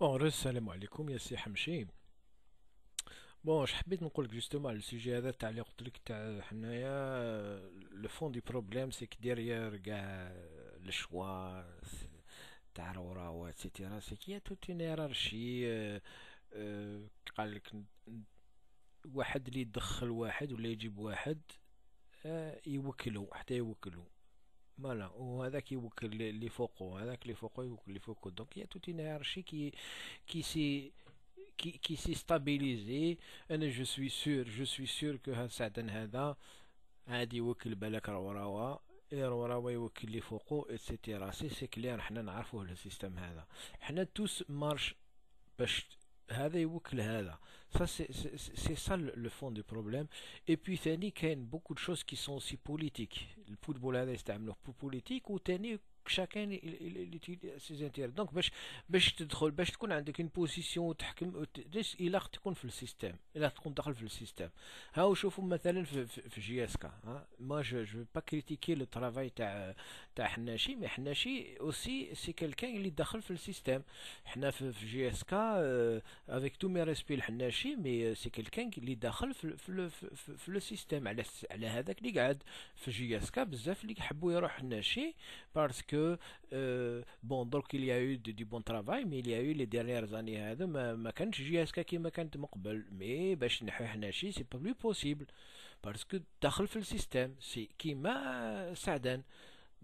بون السلام عليكم يا سي حمشي بون واش حبيت نقولك جوستومون على السيجي هذا تاع اللي قلتلك تاع حنايا لو فون دي بروبليم سيك ديريير كاع الشوا تاع الورا و اتسيتيرا سي كي توت اون هيرارشي قالك واحد اللي يدخل واحد ولا يجيب واحد يوكلو حتى يوكلو فوالا وهذا يوكل اللي فوقو هذاك اللي فوقو يوكل اللي فوقو دونك هي توت اون هيرارشي كي كي سي كي كي سي ستابيليزي انا جو سوي سور جو سوي سور كو هاد سعدن هذا عادي يوكل بالك راه وراوا وراوا يوكل اللي فوقو اتسيتيرا سي سي كلير حنا نعرفوه السيستم هذا حنا توس مارش باش Ça, c'est ça le fond du problème. Et puis, il y a beaucoup de choses qui sont aussi politiques. Le football, un peu politique, ou شاكين اللي تي دونك باش باش تدخل باش تكون عندك اون بوزيسيون وتحكم الا خصك تكون في السيستيم الا تكون داخل في السيستيم هاو شوفوا مثلا في, في جي اس كا ما جو جو با كريتيكي لو ترافاي تاع تاع حناشي مي حناشي اوسي سي كالكان اللي داخل في السيستيم حنا في, في جي اس كا افيك تو مي ريسبي لحناشي مي سي كالكان اللي داخل في في في, لو سيستيم على على هذاك اللي قاعد في جي اس كا بزاف اللي يحبوا يروح حناشي باسكو Euh, bon donc il y a eu du bon travail mais il y a eu les dernières années hein, de ما ما كانش qui اس كيما كانت من قبل مي باش نحو حنا شي سي با بوسيبل باسكو في السيستيم سي كيما سعدان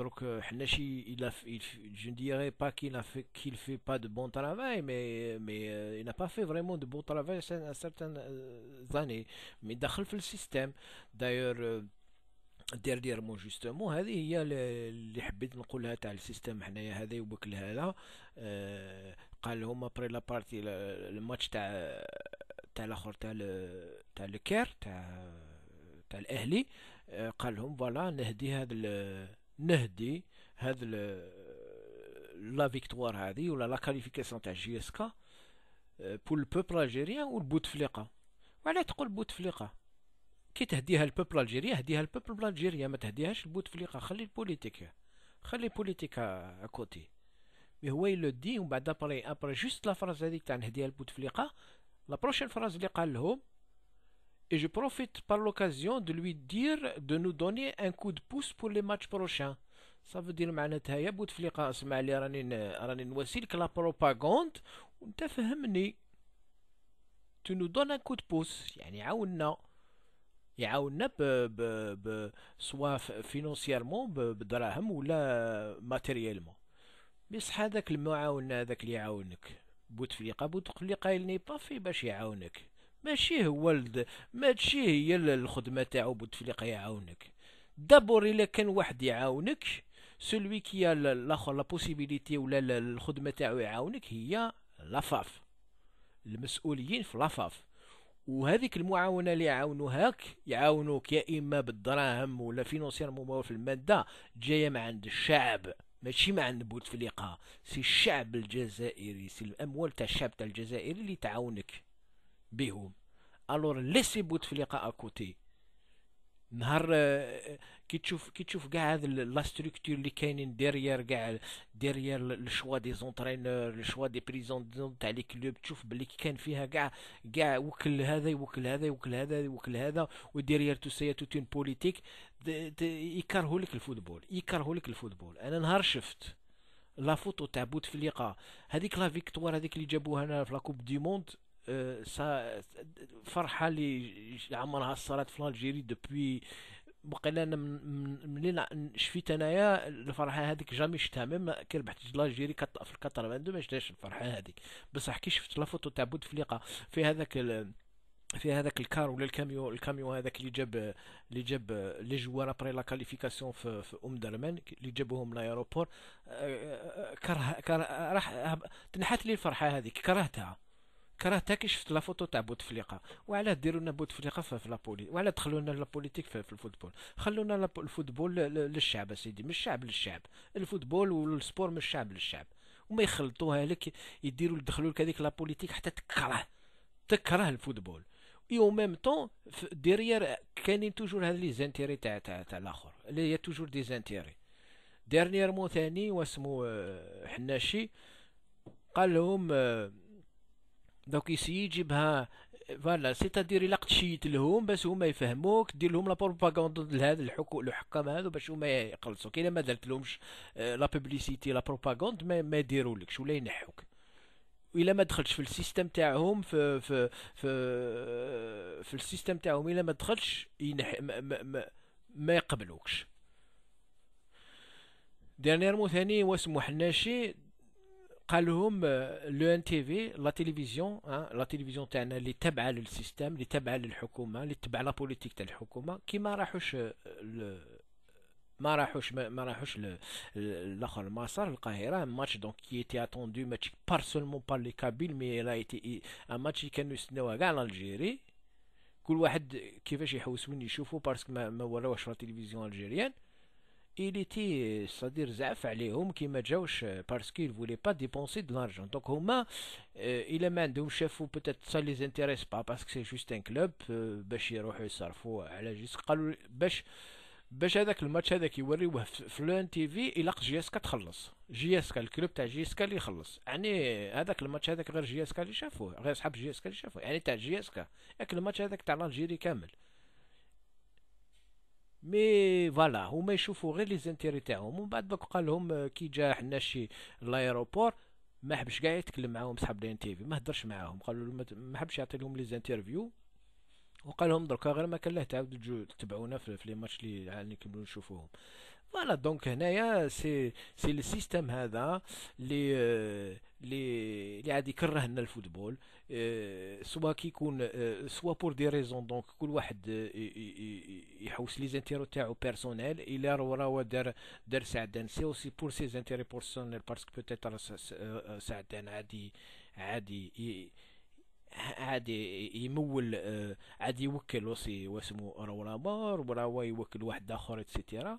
Donc, euh, il a, je ne dirais pas qu'il a fait, qu'il fait pas de bon travail, mais, mais euh, il n'a pas fait vraiment de bon travail à certaines années. Mais dans le système, d'ailleurs, دير دير مون جوستومون هذه هي اللي حبيت نقولها تاع السيستم حنايا هذا يوكلها لها آه قال هما ابري لا بارتي الماتش تاع تاع الاخر تاع تاع الكير تاع تاع الاهلي آه قال لهم فوالا نهدي هذا نهدي هذا لا فيكتوار هذه ولا لا كاليفيكاسيون تاع جي اس كا بول بوبل الجيريان والبوتفليقه وعلاه تقول بوتفليقه كي تهديها البوبل الجيري هديها البوبل الجيري ما تهديهاش البوتفليقه خلي البوليتيك خلي البوليتيك اكوتي مي هو يلو دي ومن بعد ابري ابري جوست لا فراز هذيك تاع نهديها لبوتفليقه لا بروشين فراز اللي قال لهم اي جو بروفيت بار لوكازيون دو لوي دير دو نو دوني ان كو دو بوس بور لي ماتش بروشان Ça دير معناتها يا بوتفليقة اسمع لي راني راني نوسيلك لا بروباغوند وانت فهمني. تو نو دون ان كو دو بوس يعني عاونا يعاوننا ب ب ب سوا فينونسيارمون بدراهم ولا ماتيريالمون بصح هذاك المعاون هذاك اللي يعاونك بوتفليقه بوتفليقه اللي في باش يعاونك ماشي هو الد... ماشي هي الخدمه تاعو بوتفليقه يعاونك دابور الا كان واحد يعاونك سولوي كي الاخر لا بوسيبيليتي ولا الخدمه تاعو يعاونك هي لافاف المسؤولين في لافاف وهذيك المعاونه اللي يعاونوهاك يعاونوك يا اما بالدراهم ولا فينونسيرمون ولا في الماده جايه من عند الشعب ماشي ما عند بوتفليقه سي الشعب الجزائري سي الاموال تاع الشعب تاع الجزائري اللي تعاونك بهم الور ليسي بوتفليقه اكوتي نهار آه، كي تشوف كي تشوف كاع هذا لا ستركتور اللي كاينين ديريير كاع ديريير الشوا دي زونترينور الشوا دي بريزون تاع لي كلوب تشوف بلي كان فيها كاع كاع وكل هذا يوكل هذا يوكل هذا يوكل هذا وديريير تو سي تون بوليتيك يكرهوا لك الفوتبول يكرهوا لك الفوتبول انا نهار شفت لا فوتو تاع بوتفليقه هذيك لا فيكتوار هذيك اللي جابوها هنا في لا كوب دي موند فرحه اللي عمرها صارت في الجيري دوبوي بقينا انا ملي شفيت انايا الفرحه هذيك جامي شفتها ميم كي ربحت الجيري في القطر ما شفتهاش الفرحه هذيك بصح كي شفت لافوتو تاع بوتفليقه في هذاك في هذاك الكار ولا الكاميو الكاميو هذاك اللي جاب اللي جاب لي جوار ابري لا كاليفيكاسيون في, في ام درمان اللي جابوهم لايروبور أه، أه، أه، كره كره راح تنحت لي الفرحه هذيك كرهتها كرهتك شفت لا فوتو تاع بوتفليقه وعلاه ديروا لنا بوتفليقه في لابولي وعلاه دخلوا لنا لابوليتيك في الفوتبول خلونا الفوتبول للشعب سيدي من الشعب للشعب الفوتبول والسبور من الشعب للشعب وما يخلطوها لك يديروا يدخلوا لك هذيك لابوليتيك حتى تكره تكره الفوتبول اي او ميم طون ديريير كاينين توجور هاد لي زانتيري تاع تاع تاع الاخر اللي هي توجور دي زانتيري ديرنييرمون ثاني واسمو آه، حناشي قال لهم آه، دونك يسيي يجيبها فوالا سيتادير الا قد لهم باش هما يفهموك دير لهم لا ديال هذا الحكم الحكام هادو باش هما يقلصوا كي ما درت لهمش لا بوبليسيتي لا بروباغوند ما, ما يديرولكش ولا ينحوك الا ما دخلتش في السيستم تاعهم في في في في السيستم تاعهم الا ما دخلتش ينح ما, ما, ما, ما يقبلوكش مو ثاني هو سمو حناشي قال لهم آه، لو ان تي في لا تيليفزيون آه، لا تيليفزيون تاعنا اللي تابعه للسيستم اللي تابعه للحكومه اللي تبع لا بوليتيك تاع الحكومه كي ما راحوش آه، ما راحوش ما راحوش الاخر المسار القاهره ماتش دونك كي تي اتوندو ماتش بار سولمون بار لي كابيل مي لا ايتي ان ماتش كانوا يستناوه كاع الجيري كل واحد كيفاش يحوس من يشوفو باسكو ما, ما وراوش في التلفزيون الجيريان il était c'est-à-dire زعف عليهم كي ما جاوش باسكو il voulait pas dépenser de l'argent donc هما chef ما عندهم etre ça سا intéresse pas با باسكو سي جوست ان كلوب باش يروحوا يصرفوا على جيس قالوا باش باش هذاك الماتش هذاك يوريوه في لون تي في الى جي اس كتخلص جي اس الكلوب تاع جي اس اللي يخلص يعني هذاك الماتش هذاك غير جي اس اللي شافوه غير صحاب جي اس اللي شافوه يعني تاع جي اس ياك الماتش هذاك تاع الجيري كامل مي فوالا هما يشوفوا غير لي زانتيري تاعهم ومن بعد بقى لهم آه، كي جا حنا شي لايروبور ما حبش كاع يتكلم معاهم صحاب تي تيفي ما هدرش معاهم قالوا ما حبش يعطي لهم لي زانترفيو وقال لهم دركا غير ما كان له تعاودوا تجو تبعونا في لي ماتش اللي يعني كنبغيو نشوفوهم فوالا دونك هنايا سي سي لو سيستيم هذا لي لي لي عاد يكره لنا الفوتبول سوا كيكون سوا بور دي ريزون دونك كل واحد يحوس لي زانتيرو تاعو بيرسونيل الا راهو دار دار سعدان سي اوسي بور سي زانتيري بيرسونيل باسكو بوتيتر سعدان عادي عادي عادي يمول عادي يوكل وصي واسمو راهو لابار وراهو يوكل واحد اخر اكسيتيرا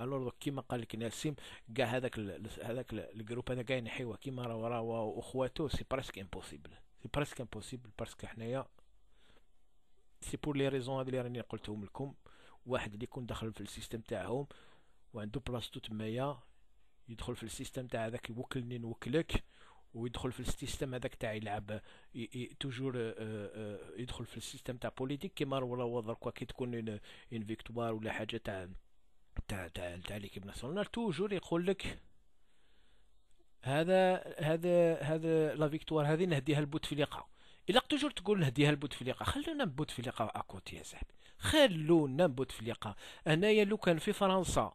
الور كيما قال لك نسيم كاع هذاك هذاك الجروب هذا كاع ينحيوه كيما راهو راهو واخواتو سي بريسك امبوسيبل سي بريسك امبوسيبل باسكو حنايا سي بور لي ريزون هذه اللي راني قلتهم لكم واحد اللي يكون دخل في السيستم تاعهم وعندو بلاصتو تمايا يدخل في السيستم تاع هذاك يوكلني نوكلك ويدخل في السيستم هذاك تاع يلعب توجور آه، آه، يدخل في السيستم تاع بوليتيك كيما ولا وضر كي تكون اون فيكتوار ولا حاجه تاع تاع تاع تاع ليكيب ناسيونال توجور يقول لك هذا هذا هذا لا فيكتوار هذه نهديها لبوتفليقه الا توجور تقول نهديها لبوتفليقه خلونا بوتفليقه اكوتي يا صاحبي خلونا بوتفليقه انايا لو كان في فرنسا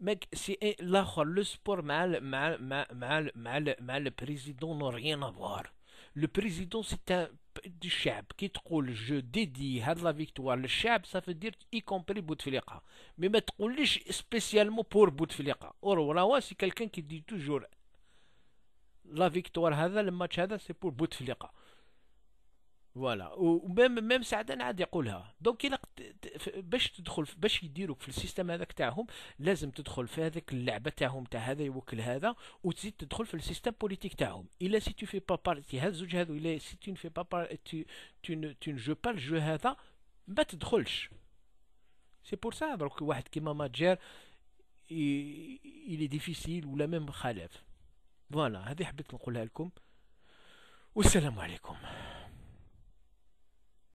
mec, c'est le sport, mal, mal, mal, mal, mal, le président n'a rien à voir. Le président, c'est un du chab qui trouve le jeu à la victoire. Le chab, ça veut dire y compris Bouteflika. Mais pas spécialement pour Bouteflika. Or, c'est quelqu'un qui dit toujours la victoire, le match, c'est pour Bouteflika. فوالا وميم ميم سعدان عاد يقولها دونك الا باش تدخل باش يديروك في السيستم هذاك تاعهم لازم تدخل في هذاك اللعبه تاعهم تاع هذا يوكل هذا وتزيد تدخل في السيستم بوليتيك تاعهم الا سي تو في با بارتي هاد الزوج هادو الا سي تو في با بارتي تو تو جو با الجو هذا ما تدخلش سي بور سا دروك واحد كيما ماجير إلي ديفيسيل ولا ميم la فوالا هذه حبيت نقولها لكم والسلام عليكم